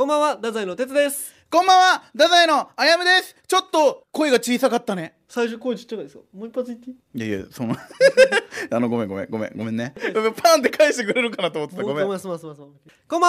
こんばんは太宰の哲ですこんばんは太宰のあやむですちょっと声が小さかったね最初声ちっちゃいですよもう一発言っていいやいやその あのごめんごめんごめんごめんねパンって返してくれるかなと思ってたごめんこんば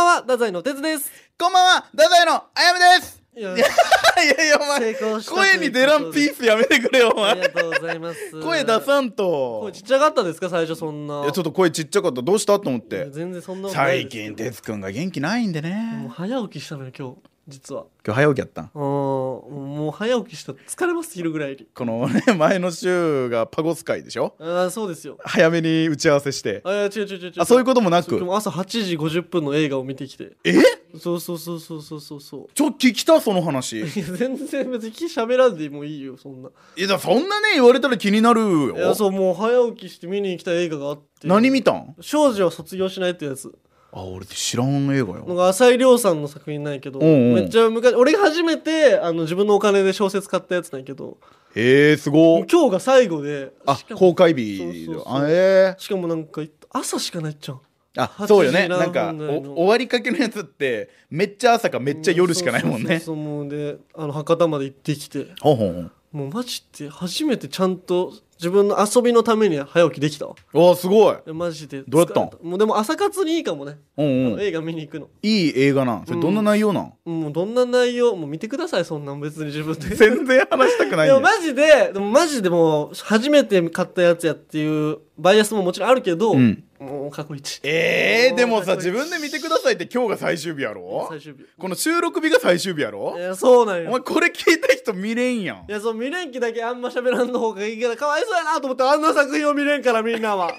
んは太宰の哲ですこんばんは太宰のあやむですいやいやいやお前声に出らんピースやめてくれよお前ありがとうございます声出さんと声ちっちゃかったですか最初そんないやちょっと声ちっちゃかったどうしたと思って全然そんな最近哲くんが元気ないんでねもう早起きしたのよ今日実は今日早起きやったんもう早起きした疲れます昼ぐらいにこのね前の週がパゴス会でしょああそうですよ早めに打ち合わせしてあ違う違う違うあそういうこともなく朝8時50分の映画を見てきてえっそうそうそうそうそうそうちょ聞きたその話全然別に喋らんでもいいよそんないやだそんなね言われたら気になるよいやそうもう早起きして見に行きたい映画があって何見たん少女は卒業しないってやつあ俺って知らん映画よなんか浅井亮さんの作品ないけど、ううめっちゃ昔俺が初めてあの自分のお金で小説買ったやつなんやけどええ、すご今日が最後であ公開日そうそうそうえー、しかもなんか朝しかないっちゃんあそうよねなんか終わりかけのやつってめっちゃ朝かめっちゃ夜しかないもんねそうもうであの博多まで行ってきてほんほんもうマジって初めてちゃんと自分の遊びのために早起きできたわあすごいマジでどうやったんもうでも朝活にいいかもね、うんうん、映画見に行くのいい映画なんそれどんな内容なん、うん、もうどんな内容もう見てくださいそんなん別に自分で全然話したくないでマジででもマジでもう初めて買ったやつやっていうバイアスももちろんあるけど、うんもう過去一ええー、でもさ自分で見てくださいって今日が最終日やろ最終日この収録日が最終日やろいやそうなんよお前これ聞いた人見れんやんいやそう見れん気だけあんま喋らんの方がいいからかわいそうやなと思ってあんな作品を見れんからみんなは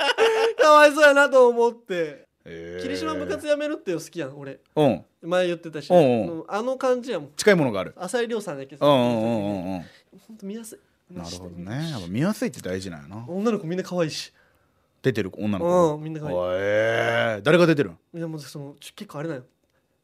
かわいそうやなと思ってえー、霧島部活やめるってよ好きやん俺、うん、前言ってたし、うんうん、あの感じやもん近いものがある浅井亮さんだけうんうんうんうん、ん見やすいなるほどねやっぱ見やすいって大事なんやな女の子みんな可愛いし出てる女の子うんみんな可愛いえー、誰が出てるんいやもうその結構あれだよ。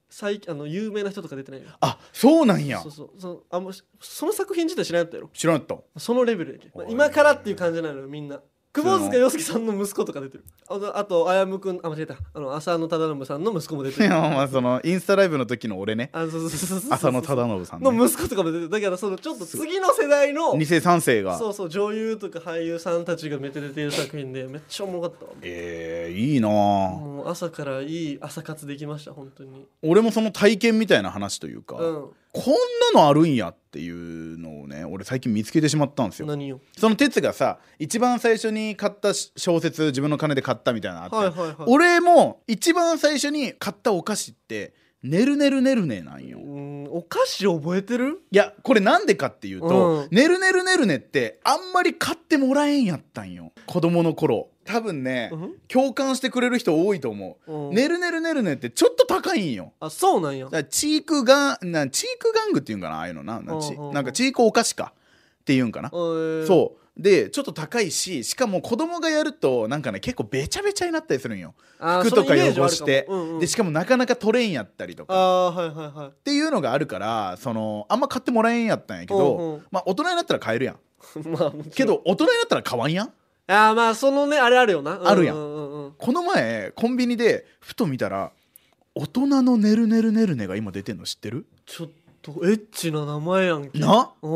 最近あの有名な人とか出てないあそうなんやそうそうそうあもうその作品自体知らなかったやろ知らんかったそのレベルやけ、まあ、今からっていう感じなのみんな久保塚洋介さんの息子とか出てるあとあとあやむくんあ間違えたあの浅野忠信さんの息子も出てるいやまあそのインスタライブの時の俺ね浅野忠信さん、ね、の息子とかも出てるだからそのちょっと次の世代の2世3世がそうそう女優とか俳優さんたちがめっちゃ出てる作品でめっちゃおもろかったええー、いいなもう朝からいい朝活できました本当に俺もその体験みたいな話というか、うんこんなのあるんやっていうのをね俺最近見つけてしまったんですよその哲がさ一番最初に買った小説自分の金で買ったみたいなあって、はいはいはい、俺も一番最初に買ったお菓子ってねるねるねるねなんよお菓子覚えてるいやこれなんでかっていうと、ねるねるねるねってあんまり買ってもらえんやったんよ子供の頃多分ね、うん、共感してくれる人多いと思う、ねるねるねるねってちょっと高いんよあそうなんやチークがなチーク玩具っていうんかなああいうのななち、なんかチークお菓子かっていうんかな、そうでちょっと高いししかも子供がやるとなんかね結構べちゃべちゃになったりするんよ服とか汚して、うんうん、でしかもなかなかトレインやったりとか、はいはい、っていうのがあるからそのあんま買ってもらえんやったんやけど、うんうん、まあ大人になったら買えるやん まあけど大人になったら買わんやんああまあそのねあれあるよな、あるやん,、この前コンビニでふと見たら大人のねるねるねるねが今出てんの知ってるちょっとエッチな名前やんけなうん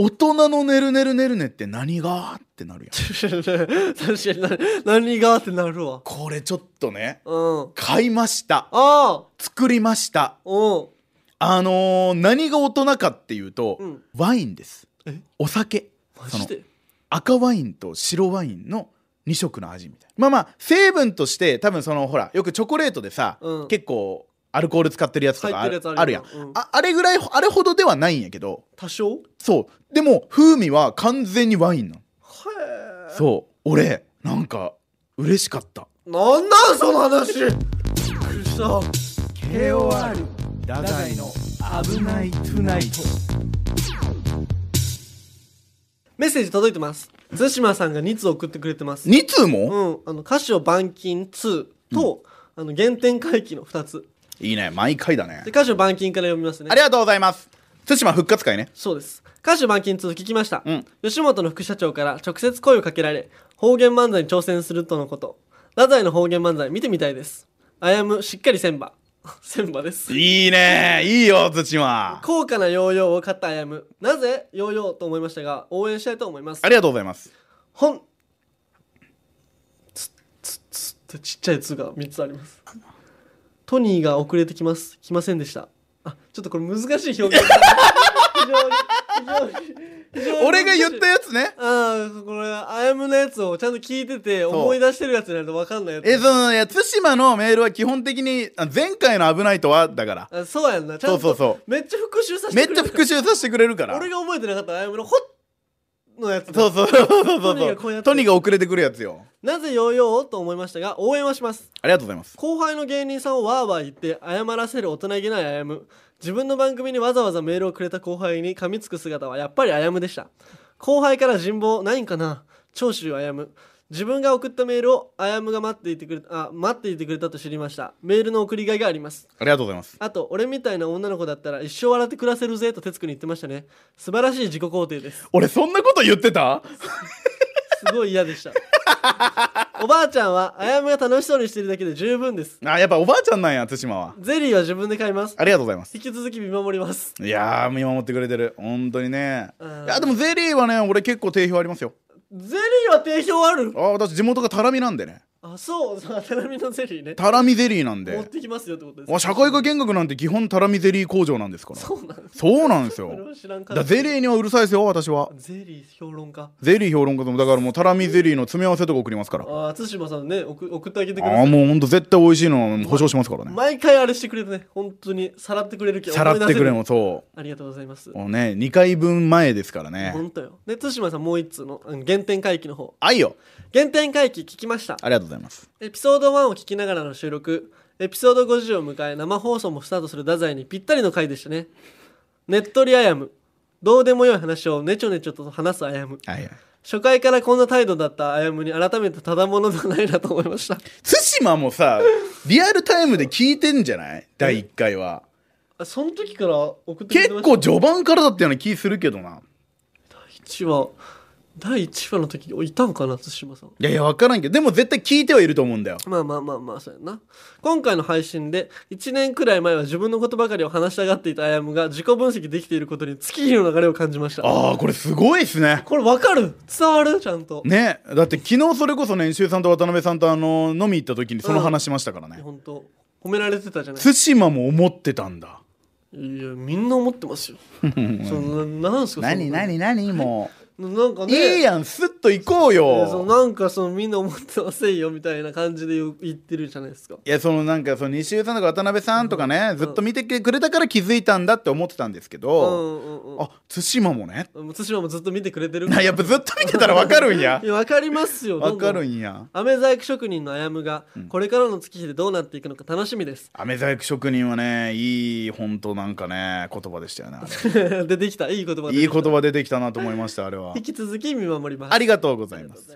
大人のねるねるねるねって何がってなるやん確かに何がってなるわこれちょっとね、うん、買いましたあ作りましたうんあのー、何が大人かっていうと、うん、ワインですお酒マジで赤ワインと白ワインの2色の味みたいなまあまあ成分として多分そのほらよくチョコレートでさ、うん、結構アルコール使ってるやつとかあるあるやん、うん、ああれぐらいあれほどではないんやけど多少そうでも風味は完全にワインなへえそう俺なんか嬉しかったなんなんその話くそ KOR ダダイの「危ないトゥナイト」メッセージ届いてます。津島さんが2通送ってくれてます。2通も、うん、あの、歌詞を板金2と、あの、原点回帰の2つ。いいね毎回だねで、歌詞を板金から読みますねあ。りがとうございます対馬復活会ねそうです。歌手板金2聞きました、うん吉本の副社長から直接声をかけられ、方言漫才に挑戦するとのこと。太宰の方言漫才見てみたいです。あやむ、しっかりせんば。千葉ですいいねいいよ土は。高価なヨーヨーを買ったあやむなぜヨーヨーと思いましたが応援したいと思いますありがとうございます本つつつってちっちゃい「つ」が3つありますトニーが遅れてきます来ませんでしたあちょっとこれ難しい表現俺が言ったやつねうんこれあやむのやつをちゃんと聞いてて思い出してるやつなんて分かんないやつえそのいや対馬のメールは基本的に前回の「危ないとは」だからそうやんなちゃんとめっちゃ復習させてくれるめっちゃ復習させてくれるから俺が覚えてなかったあやむのほっのやつそうそうそうそうそうトニーが遅れてくるやつよなぜヨーヨーと思いましたが応援はしますありがとうございます後輩の芸人さんをわーわー言って謝らせる大人げないあやむ自分の番組にわざわざメールをくれた後輩に噛みつく姿はやっぱりあやむでした後輩から人望ないんかな長州あやむ自分が送ったメールをあやむが待っていてくれあ待っていてくれたと知りましたメールの送りがいがありますありがとうございますあと俺みたいな女の子だったら一生笑って暮らせるぜと哲くに言ってましたね素晴らしい自己肯定です俺そんなこと言ってたすごい嫌でしたおばあちゃんはあやむが楽しそうにしてるだけで十分ですあやっぱおばあちゃんなんや対馬はゼリーは自分で買いますありがとうございます引き続き見守りますいや見守ってくれてる本当にねいやでもゼリーはね俺結構定評ありますよゼリーは定評あるあ私地元がタラミなんでねあそう タラミのゼリーねタラミゼリーなん持っでてきますよってことです社会科見学なんて基本タラミゼリー工場なんですからそうなんですよ知らんかだゼリーにはうるさいですよ私はゼリー評論家ゼリー評論家でもだからもうタラミゼリーの詰め合わせとか送りますからああ島さんね送送ってあげてくださいもうほんと絶対美味しいの保証しますからね毎回あれしてくれるね本当にさらってくれるけどさらってくれもそうありがとうございますもうね2回分前ですからね本当よで津島さんもう一つのうん原点回帰の方いよ原点回帰聞きましたありがとうごございますエピソード1を聞きながらの収録エピソード50を迎え生放送もスタートする太宰にぴったりの回でしたねねっとりあやむどうでもよい話をねちょねちょと話すあやむあや初回からこんな態度だったあやむに改めてただものじゃないなと思いました対馬もさリアルタイムで聞いてんじゃない第1回はあその時から送ってて結ました構序盤からだったような気するけどな1話第1話の時いたんかな対馬さんいやいや分からんけどでも絶対聞いてはいると思うんだよまあまあまあまあそうやな今回の配信で1年くらい前は自分のことばかりを話したがっていたあやむが自己分析できていることに月日の流れを感じましたああこれすごいっすねこれ分かる伝わるちゃんとねだって昨日それこそね収さんと渡辺さんとあの飲み行った時にその話しましたからね、うん、本当褒められてたじゃない対馬も思ってたんだいやみんな思ってますよ そのなんすか何何何もうなんかねええやんスッと行こうよのなんかそのみんな思ってませんよみたいな感じで言ってるじゃないですかいやそのなんかその西湯さんとか渡辺さんとかね、ずっと見てくれたから気づいたんだって思ってたんですけうど、んうんうんあ対馬もね対馬もずっと見てくれてるなやっぱずっと見てたらわかるんや いやわかりますよどわかるんや飴細工職人のあやむが、これからの月日でどうなっていくのか楽しみです飴細工職人はねいい本当なんかね言葉でしたよね 出てきたいい言葉出てきたいい言葉出てきたなと思いましたあれはは引き続き見守りますありがとうございます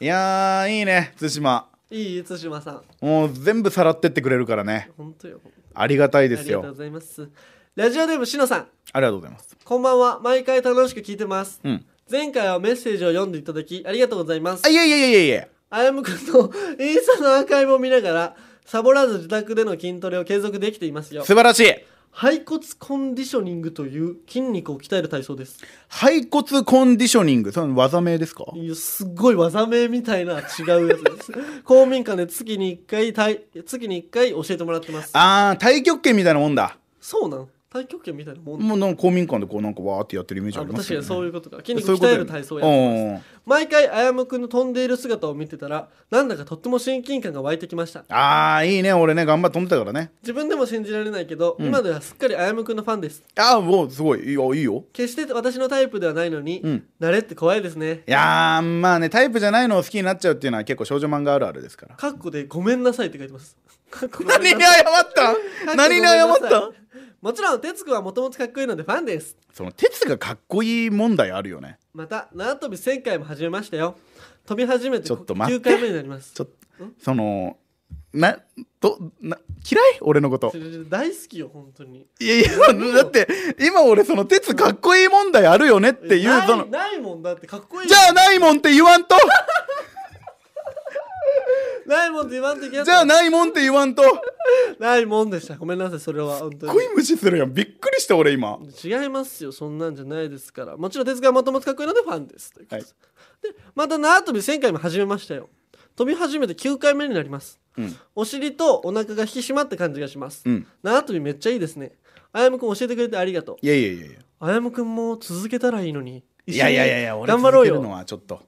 いやいいね対馬いい対馬さんもう全部さらってってくれるからね本当よありがたいですよありがとうございますラジオネームしのさんありがとうございますこんばんは毎回楽しく聞いてます、うん、前回はメッセージを読んでいただきありがとうございますあいやいやいやいやあやむくんのインスタのアーカイブを見ながらサボらず自宅での筋トレを継続できていますよ素晴らしい背骨コンディショニングという筋肉を鍛える体操です背骨コンディショニングその技名ですかいやすっごい技名みたいな違うやつです 公民館で月に1回たい月に1回教えてもらってますああ太極拳みたいなもんだそうなん太極拳みたいなもんもうなんか公民館でこうなんかわーってやってるイメージありますよね確かにそういうことか筋肉鍛える体操やってます毎回あやむくんの飛んでいる姿を見てたらなんだかとっても親近感が湧いてきましたああいいね俺ね頑張って飛んでたからね自分でも信じられないけど、うん今ではすっかりあやむくんのファンですああもうすごいいいよいいよ決して私のタイプではないのに、うん慣れって怖いですねいやーまあねタイプじゃないのを好きになっちゃうっていうのは結構少女漫画あるあるですからかっこでごめんなさいって書いてます何に謝った何に謝っったもちろん哲子はもともとかっこいいのでファンですその哲がかっこいい問題あるよねまた縄跳び1000回も始めましたよ飛び始めてちょっと待9回目になりますちょそのなどな嫌い俺のこと大好きよ本当にいやいやだって今俺その鉄かっこいい問題あるよねっていうそのないもんだってかっこいいじゃあないもんって言わんとないもんって言わんといけないじゃあないもんって言わんとないもんでしたごめんなさいそれは本当に恋無視するやんびっくりした俺今違いますよそんなんじゃないですからもちろん手塚まともかっこいいのでファンですということではい、でまた縄跳び1000回も始めましたよ飛び始めて9回目になります、うん、お尻とお腹が引き締まった感じがします、うん、縄跳びめっちゃいいですねあやむくん教えてくれてありがとういやいやいやあやむくんも続けたらいいのにいやいやいや俺頑張ろうよのはちょっと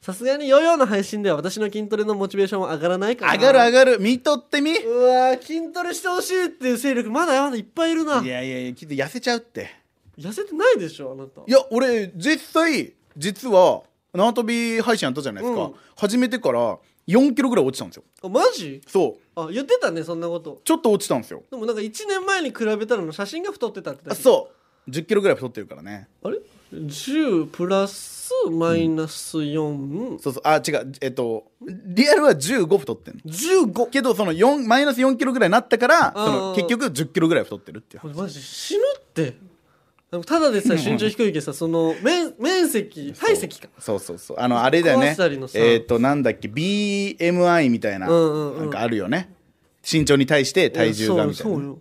さすがにヨヨの配信では私の筋トレのモチベーションは上がらないから上がる上がる見とってみうわ筋トレしてほしいっていう勢力まだまだいっぱいいるないやいやいやきっと痩せちゃうって痩せてないでしょあなたいや俺実際実は縄跳び配信やったじゃないですか、うん始めてから4キロぐらい落ちたんですよあマジそうあ言ってたねそんなことちょっと落ちたんですよでもなんか1年前に比べたらの写真が太ってたってあそう1 0キロぐらい太ってるからねあれ10プラスマイナス4、そうそうあ違うえっとリアルは15太ってんの15けどその4マイナス4キロぐらいになったからその結局1 0キロぐらい太ってるっていうマジ死ぬってただでさえ身長低いけどさその面面積体積かそうそうそうあのあれだよねえっ、となんだっけ BMI みたいな、なんかあるよね身長に対して体重がみたいなそうよ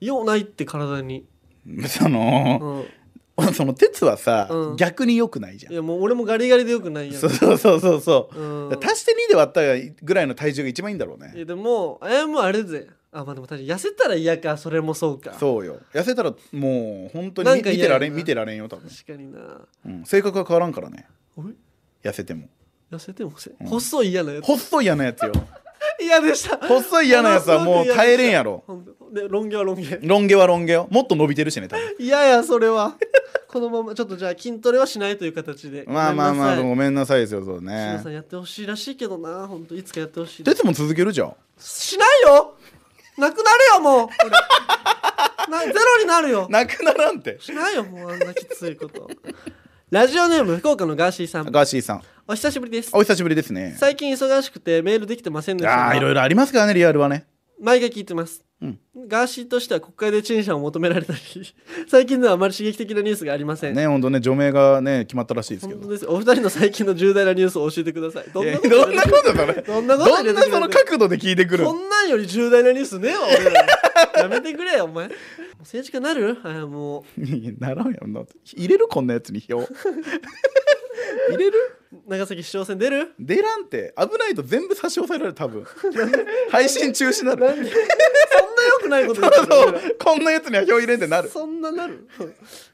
よないって体に その、うん その鉄はさ、うん逆に良くないじゃんいやもう俺もガリガリでよくないやんそうそうそうそうう、ん足して2で割ったぐらいの体重が一番いいんだろうねいやでもあれもあれぜあまあでも確か痩せたら嫌かそれもそうかそうよ痩せたらもう本当に見てられん見てられんよ多分、確かになうん、性格は変わらんからね痩せても痩せてもせ、細い嫌なやつ細い嫌なやつよ嫌でした細い嫌なやつはもう耐えれんやろでロン毛はロン毛ロン毛はロン毛よもっと伸びてるしね多分嫌 やそれはこのままちょっとじゃあ筋トレはしないという形でまあまあまあごめんなさいですよそうねさんやってほしいらしいけどな本当いつかやってほしい出ても続けるじゃんしないよなくなるよもうなゼロになるよ なくならんてしないよもうあんなきついことラジオネーム福岡のガーシーさんガーシーさんお久しぶりですお久しぶりですね最近忙しくてメールできてませんでしたああいろいろありますからねリアルはね毎回聞いてますガーシーとしては国会で陳謝を求められたり 最近ではあまり刺激的なニュースがありませんね本当ね除名がね決まったらしいですけど お二人の最近の重大なニュースを教えてください どんなことどんなことだねどんなことどんなその角度で聞いてくるそんなんより重大なニュースねえわ俺らやめてくれよお前政治家なるあもうならんやんな入れるこんなやつに票入れる長崎市長選出る出らんって危ないと全部差し押さえられる多分配信中止になる そんな良くないこと言ってるこんなやつには票入れんってなるそんななる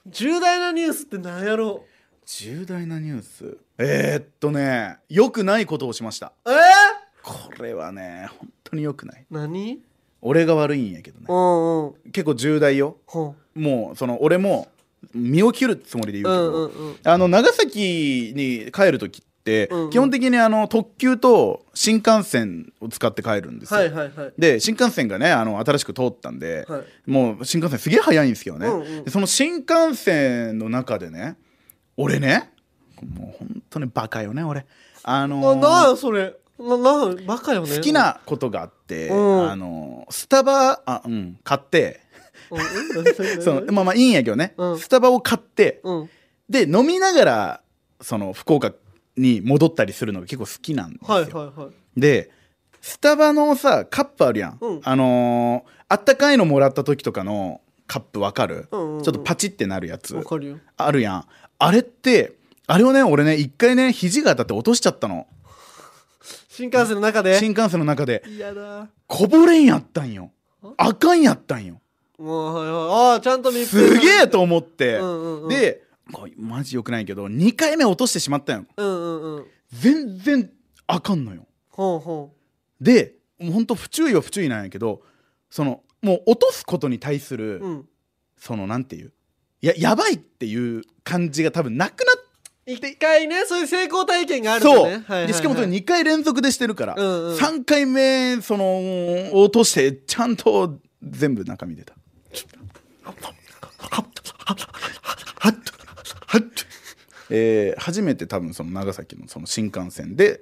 重大なニュースって何やろう重大なニュースえー、っとね良くないことをしましたえー、これはね本当によくない何俺が悪いんやけどね、うう結構重大よ、もうその俺も身を切るつもりで言うけど、うんうんうん、あの長崎に帰る時って、基本的にあの特急と新幹線を使って帰るんですよ、はいはいはい、で新幹線がねあの新しく通ったんで、はい、もう新幹線すげえ早いんですけどね、うんうん、その新幹線の中でね俺ねもう本当にバカよね俺あのー、なそれななバカよね好きなことがあって、うん、あのー、スタバあ、うん、買ってそのまあまあいいんやけどね、うんスタバを買って、うんで飲みながらその福岡に戻ったりするのが結構好きなんですよ、はいはいはいでスタバのさカップあるやん、うんあのーあったかいのもらった時とかのカップわかる、うんうんうんちょっとパチってなるやつかるよあるやんあれってあれをね俺ね一回ね肘が当たって落としちゃったの新幹線の中で新幹線の中でやだこぼれんやったんよあかんやったんよああちゃんと見すげえと思って、うんうんうん、でマジよくないけど2回目落としてしまったよ、うんうんうん、全然あかんのよほうほうでうほんと不注意は不注意なんやけどそのもう落とすことに対する、うん、そのなんていうややばいっていう感じが多分なくなって1回ねそういう成功体験があるんねそう、はいはいはい、でしかもそれ2回連続でしてるから、うんうん、3回目その落としてちゃんと全部中身出たえー、初めて多分その長崎のその新幹線で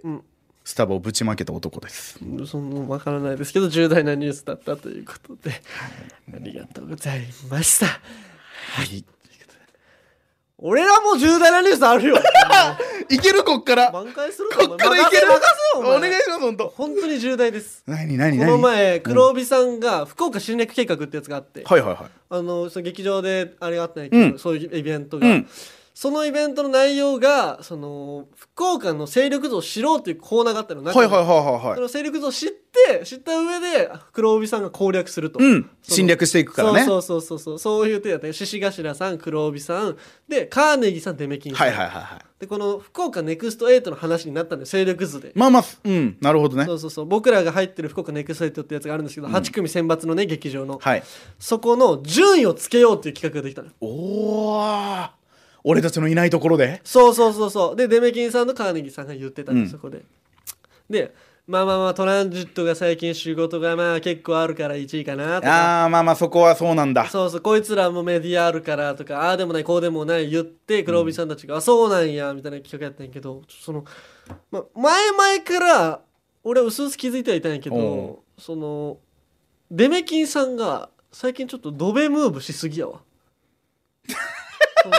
スタバをぶちまけた男です、そのわからないですけど重大なニュースだったということで、ありがとうございました。はい俺らも重大なニュースあるよ いけるこっから挽回するおっからいける任せ任せよお願いします本当本当に重大です何何こ何の前黒帯さんが福岡侵略計画ってやつがあって、はいはいはいあのその劇場であれがあったんやけど、うんそういうイベントが、うんそのイベントの内容がその福岡の勢力図を知ろうというコーナーがあったの中で、はいはいはいはいはいその勢力図を知って知った上で黒帯さんが攻略すると、うん侵略していくからねそうそうそうそうそういう手だったよ獅子頭さん黒帯さんでカーネギーさんデメキンさん、はいはいはいはいでこの福岡ネクスト8の話になったんで勢力図で、まあまあうんなるほどねそうそうそう僕らが入ってる福岡ネクスト8ってやつがあるんですけど、8組選抜のね劇場の、はいそこの順位をつけようっていう企画ができたのおー俺たちのいないところでそうそうそうそうでデメキンさんとカーネギーさんが言ってたの、うん、そこででまあまあまあトランジットが最近仕事がまあ結構あるから1位かなとかああまあまあそこはそうなんだそうそうこいつらもメディアあるからとかああでもないこうでもない言って黒帯さんたちが、うん、あそうなんやみたいな企画やったんやけどその、ま、前々から俺は々気づいてはいたんやけどそのデメキンさんが最近ちょっとドベムーブしすぎやわ その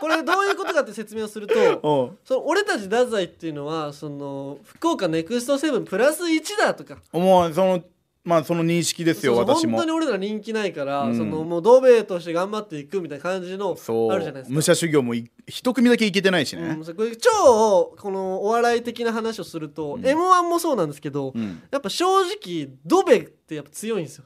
これどういうことかって説明をすると その俺たち太宰っていうのはその福岡ネクストセブンプラス1だとか思うそのまあその認識ですよ私も本当に俺ら人気ないから、うん、そのもうドベとして頑張っていくみたいな感じのあるじゃないですか武者修行も一組だけいけてないしね、うん、これ超このお笑い的な話をすると、うん、m 1もそうなんですけど、うん、やっぱ正直ドベってやっぱ強いんですよ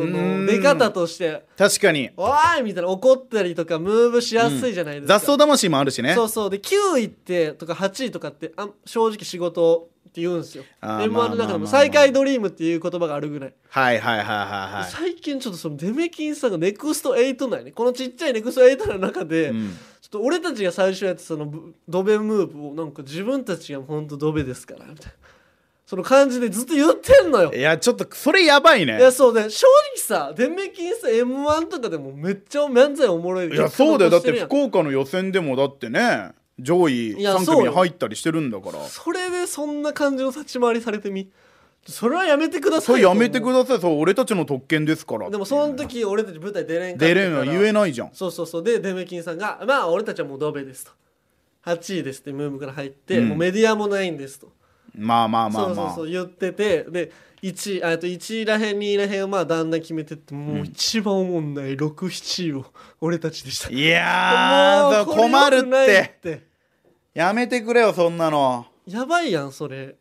その出方として確かに「おーい!」みたいな怒ったりとかムーブしやすいじゃないですか、うん、雑草魂もあるしねそうそうで9位ってとか8位とかってあ正直仕事って言うんですよ m 1の中でも「最下位ドリーム」っていう言葉があるぐらいはいはいはいはい、はい、最近ちょっとそのデメキンさんがネクスト8内ねこのちっちゃいネクスト8の中で、うん、ちょっと俺たちが最初やってそのドベムーブをなんか自分たちが本当ドベですからみたいなその感じでずっと言ってんのよいやちょっとそれやばいねいやそうね正直さ電キンさ m 1とかでもめっちゃ漫才おもろいいやそうだよだって福岡の予選でもだってね上位3組に入ったりしてるんだからそれでそんな感じの立ち回りされてみそれはやめてくださいやめてくださいそう俺たちの特権ですからでもその時俺たち舞台出れんか出れんは言えないじゃんそうそうそうでデメキンさんが「まあ俺たちはもうドベです」と「8位です」ってムームから入って、うん、もうメディアもないんですとまあまあまあまあそうそうそう言っててで 1, あと1位らへん2位らへんはだんだん決めてってもう一番おもんない67位を俺たちでした、いやーもう困るってやめてくれよそんなのやばいやんそれ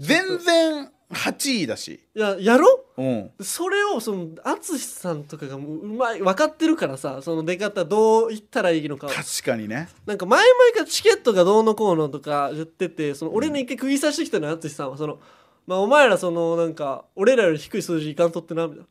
全然8位だしややろうん、それをその淳さんとかがもううまい分かってるからさその出方どういったらいいのか確かにねなんか前々からチケットがどうのこうのとか言っててその俺に一回食いさしてきたの淳さんはその、まあ、お前らそのなんか俺らより低い数字いかんとってなみたいな。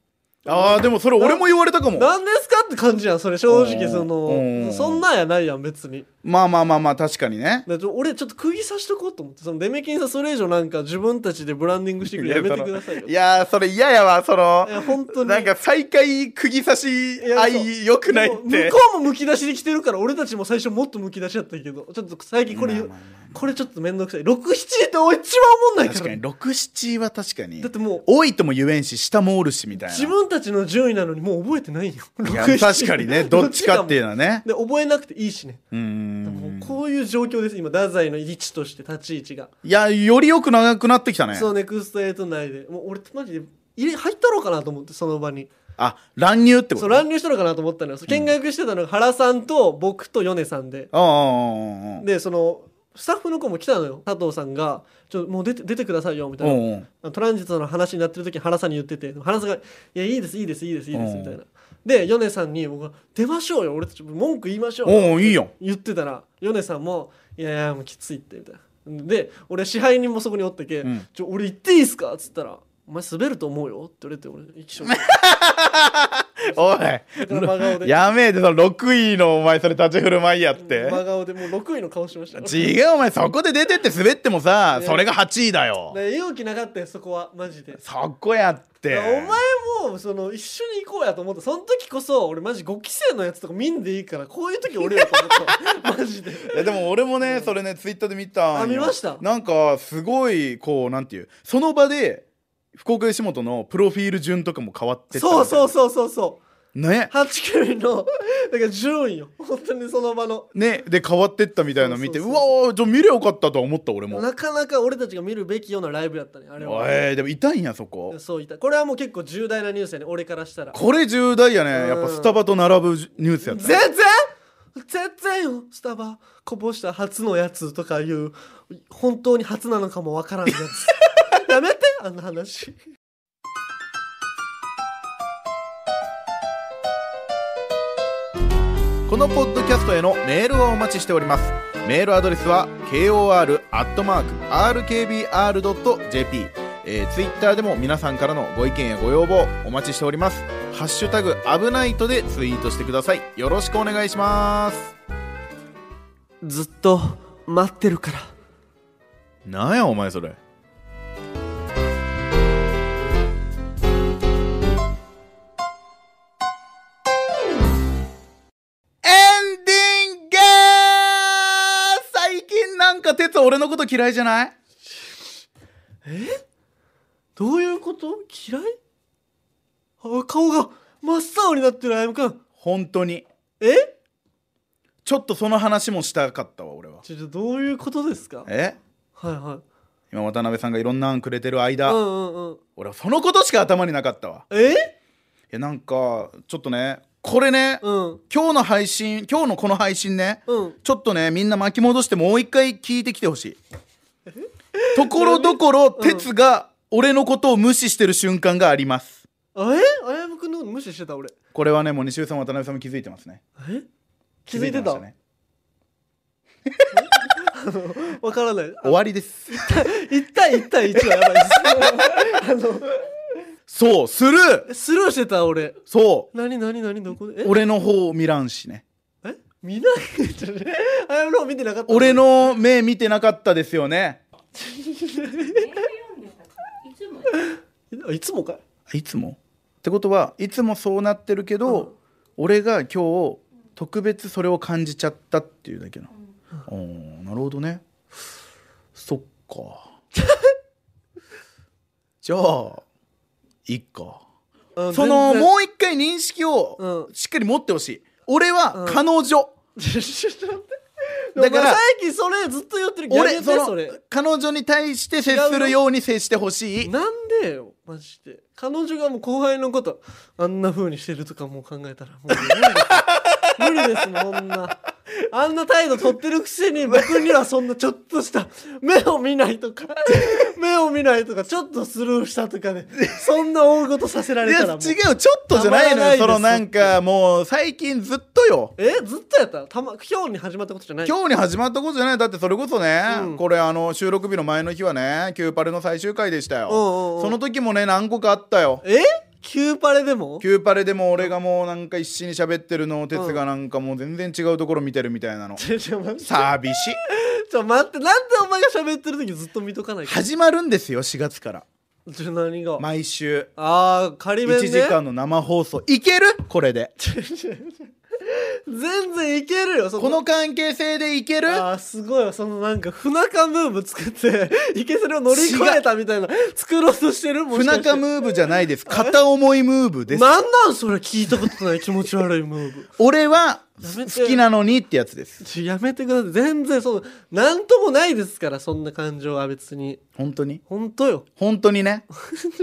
ああでもそれ俺も言われたかも何ですかって感じやんそれ正直そのそんなんやないやん別にまあまあまあまあ確かにねだちょ俺ちょっと釘刺しとこうと思ってそのデメキンさんそれ以上なんか自分たちでブランディングしてくれやめてくださいよいやそれ嫌やわそのいや本当になんか再位、釘刺し愛よくないって向こうもむき出しで来てるから俺たちも最初もっとむき出しやったけどちょっと最近これ、まあまあまあこれちょっと面倒くさい67って一番おもんないから確かに67は確かにだってもう多いとも言えんし下もおるしみたいな自分たちの順位なのにもう覚えてないよいや確かにねどっちかっていうのはねで覚えなくていいしねうんこういう状況です今太宰の位置として立ち位置がいやよりよく長くなってきたねそうネクスト8内でもう俺マジで入れ入ったろうかなと思ってその場にあ乱入ってことそう乱入したのかなと思ったのよ見学してたのが原さんと僕と米さんで、うん、でそのスタッフの子も来たのよ佐藤さんが「ちょもう出て出てくださいよ」みたいな、ううトランジットの話になってる時原さんに言ってて原さんが「いやいいですいいですいいですいいです」みたいな。で米さんに僕が「出ましょうよ俺たち文句言いましょう」おいいよ言ってたら米さんも「いやいやもうきついって」みたいな。で俺支配人もそこにおってけ「うん、ちょ俺行っていいっすか?」っつったら「お前滑ると思うよ」って言われて俺一緒に おいやめえでその6位のお前それ立ち振る舞いやって真顔でもう6位の顔しました違うお前そこで出てって滑ってもさそれが8位だよ勇気なかったよそこはマジでそこやってお前もその一緒に行こうやと思ったその時こそ俺マジ5期生のやつとか見んでいいからこういう時俺やと思った マジでいやでも俺もね、うん、それねツイッターで見たあ見ましたなんかすごいこうなんていうその場で福岡吉本のプロフィール順とかも変わってそうそうそうそうそうね8組のだから順位よ本当にその場のねで変わってったみたいなの見てうわじゃ見りゃよかったとは思った俺もなかなか俺たちが見るべきようなライブやったねあれはえー、でも痛いんやそこそう痛いこれはもう結構重大なニュースやね俺からしたらこれ重大やねやっぱスタバと並ぶニュースやった、ね、全然全然よスタバこぼした初のやつとかいう本当に初なのかもわからんやつあの話このポッドキャストへのメールをお待ちしておりますメールアドレスは kor.rkbr.jp アットマークドットえー、ツイッターでも皆さんからのご意見やご要望お待ちしておりますハッシュタグ危ないとでツイートしてくださいよろしくお願いしますずっと待ってるからなんやお前それ人俺のこと嫌いじゃないえどういうこと嫌いあ顔が真っ青になってるあやむくん本当にえちょっとその話もしたかったわ俺はちょっとどういうことですかえはいはい今渡辺さんがいろんな案くれてる間、うんうんうん、俺はそのことしか頭になかったわえいやなんかちょっとねこれね、うん、今日の配信今日のこの配信ね、うん、ちょっとねみんな巻き戻してもう一回聞いてきてほしいところどころ哲が俺のことを無視してる瞬間がありますえあやむくんの無視してた俺これはねもう西尾さん渡辺さんも気づいてますねえ気づいてたね わからない終わりです 一対一対一はやばいです あのそうスルースルーしてた俺そう。何何何どこで俺の方を見らんしねえ見ないてねあやの見てなかった俺の目見てなかったですよねいつもあいつもかいいつもってことはいつもそうなってるけど、うん俺が今日特別それを感じちゃったっていうだけな、おーなるほどねそっか じゃあ一個、うん、そのもう一回認識をしっかり持ってほしい、俺は彼女、だから最近それずっと言ってる俺その彼女に対して接するように接してほしいなんでよマジで彼女がもう後輩のことあんなふうにしてるとかもう考えたらもう無理です無理ですもんなあんな態度取ってるくせに僕にはそんなちょっとした目を見ないとか目を見ないとかちょっとスルーしたとかでそんな大とさせられたら違うちょっとじゃないのよそのなんかもう最近ずっとよえずっとやったた、ま、今日に始まったことじゃない今日に始まったことじゃないだってそれこそね、うん、これあの収録日の前の日はね「キューパル」の最終回でしたよその時もね何個かあったよえーパレでもキューパレでも俺がもうなんか一緒に喋ってるのを哲がなんかもう全然違うところ見てるみたいなのちょ待って寂しいちょ待ってなんでお前が喋ってる時ずっと見とかないか始まるんですよ4月から何が毎週ああ仮面1時間の生放送いけるこれで 全然いけるよこの関係性でいけるあすごいそのなんか不仲ムーブ作って いけそれを乗り越えたみたいな作ろうとしてるも不しかし仲ムーブじゃないです片思いムーブですなんなんそれ聞いたことない気持ち悪いムーブ 俺は好きなのにってやつですやめてください全然そうなんともないですからそんな感情は別に本当に本当よ本当にね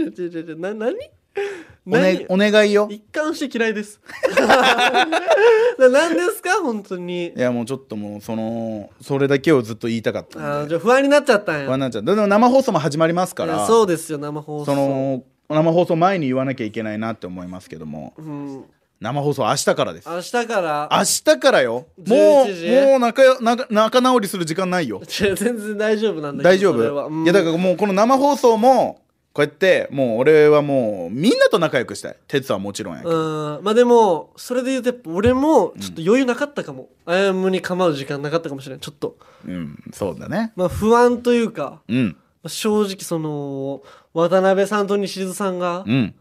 な何 おね、お願いよ。一貫して嫌いです。何ですか本当に。いやもうちょっともうそのそれだけをずっと言いたかったあじゃあ不安になっちゃったんや。不安になっちゃった。でも生放送も始まりますから。そうですよ生放送。その生放送前に言わなきゃいけないなって思いますけども。うん、生放送明日からです明日から明日からよもうもう仲仲仲直りする時間ないよ全然大丈夫なんだけど大丈夫いやだからもうこの生放送もこうやってもう俺はもうみんなと仲良くしたい哲はもちろんやけどうんまあでもそれで言うとやっぱ俺もちょっと余裕なかったかも、あやむに構う時間なかったかもしれないちょっとうんそうだねまあ不安というか、うんまあ正直その渡辺さんと西津さんが、うん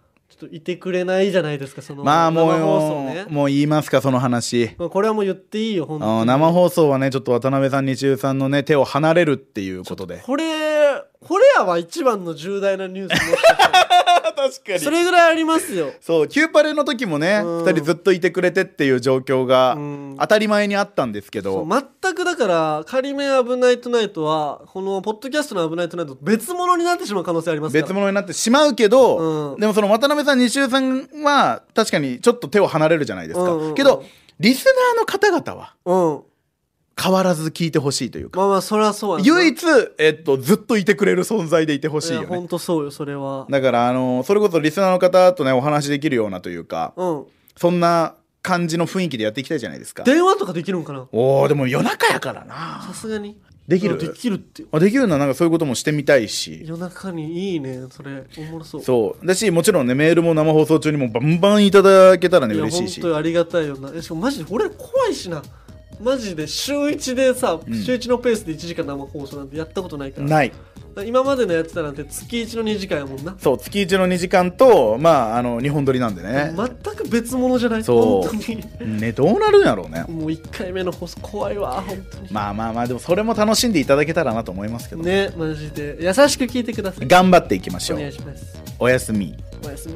といてくれないじゃないですかそのまあもう、もう言いますかその話これはもう言っていいよ本当に生放送はねちょっと渡辺さん日中さんのね手を離れるっていうことでこれこれやは一番の重大なニュース確かにそれぐらいありますよ そうキューパレの時もね、2人ずっといてくれてっていう状況が当たり前にあったんですけど、全くだから仮面危ないトナイトはこのポッドキャストの危ないトナイト別物になってしまう可能性ありますから別物になってしまうけど、うん、でもその渡辺さん西尾さんは確かにちょっと手を離れるじゃないですか、うんうんうん、けどリスナーの方々は、うん変わらず聞いてほしいというかまあまあそれはそうす唯一、えっと、ずっといてくれる存在でいてほしいよね本当そうよそれはだからあのそれこそリスナーの方とねお話できるようなというか、うん、そんな感じの雰囲気でやっていきたいじゃないですか電話とかできるんかなおおでも夜中やからなさすがにできるできるってあできるななんかそういうこともしてみたいし夜中にいいねそれおもろそうそうだしもちろんねメールも生放送中にもバンバンいただけたらね嬉しいし本当にありがたいよなしかもマジで俺怖いしなマジで週1でさ、うん週1のペースで1時間生放送なんてやったことないからない今までのやってたなんて月1の2時間やもんなそう月1の2時間とまああの2本撮りなんでね、全く別物じゃないそう本当にねどうなるんやろうねもう1回目の放送怖いわ本当にまあまあまあでもそれも楽しんでいただけたらなと思いますけど、ねマジで優しく聞いてください頑張っていきましょう願いしますおやすみおやすみ